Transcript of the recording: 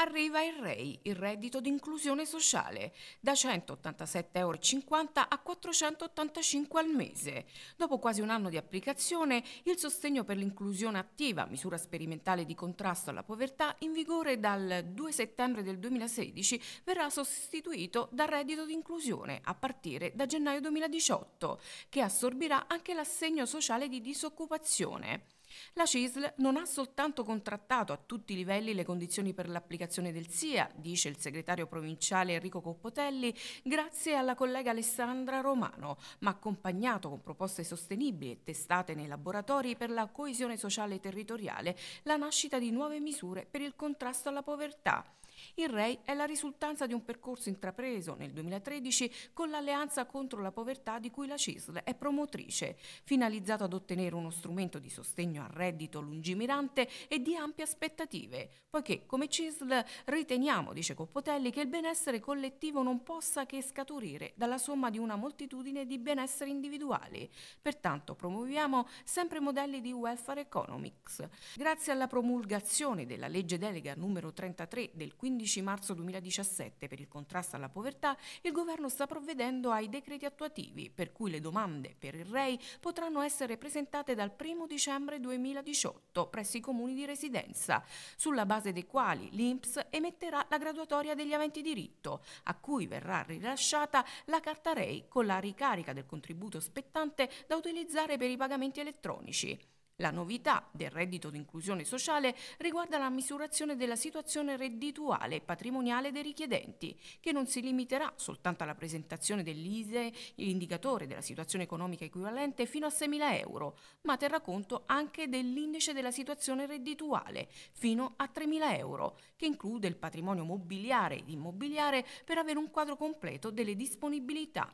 arriva il REI, il reddito di inclusione sociale, da 187,50 euro a 485 al mese. Dopo quasi un anno di applicazione, il sostegno per l'inclusione attiva, misura sperimentale di contrasto alla povertà, in vigore dal 2 settembre del 2016, verrà sostituito dal reddito di inclusione a partire da gennaio 2018, che assorbirà anche l'assegno sociale di disoccupazione. La CISL non ha soltanto contrattato a tutti i livelli le condizioni per l'applicazione del SIA, dice il segretario provinciale Enrico Coppotelli, grazie alla collega Alessandra Romano, ma accompagnato con proposte sostenibili e testate nei laboratori per la coesione sociale e territoriale, la nascita di nuove misure per il contrasto alla povertà. Il REI è la risultanza di un percorso intrapreso nel 2013 con l'Alleanza contro la povertà di cui la CISL è promotrice, finalizzato ad ottenere uno strumento di sostegno al reddito lungimirante e di ampie aspettative, poiché come CISL riteniamo, dice Coppotelli, che il benessere collettivo non possa che scaturire dalla somma di una moltitudine di benessere individuali. Pertanto promuoviamo sempre modelli di welfare economics. Grazie alla promulgazione della legge delega numero 33 del 15 11 marzo 2017 per il contrasto alla povertà, il governo sta provvedendo ai decreti attuativi, per cui le domande per il REI potranno essere presentate dal 1 dicembre 2018 presso i comuni di residenza, sulla base dei quali l'INPS emetterà la graduatoria degli aventi diritto, a cui verrà rilasciata la carta REI con la ricarica del contributo spettante da utilizzare per i pagamenti elettronici. La novità del reddito di inclusione sociale riguarda la misurazione della situazione reddituale e patrimoniale dei richiedenti, che non si limiterà soltanto alla presentazione dell'ISE, l'indicatore della situazione economica equivalente, fino a 6.000 euro, ma terrà conto anche dell'indice della situazione reddituale, fino a 3.000 euro, che include il patrimonio mobiliare ed immobiliare per avere un quadro completo delle disponibilità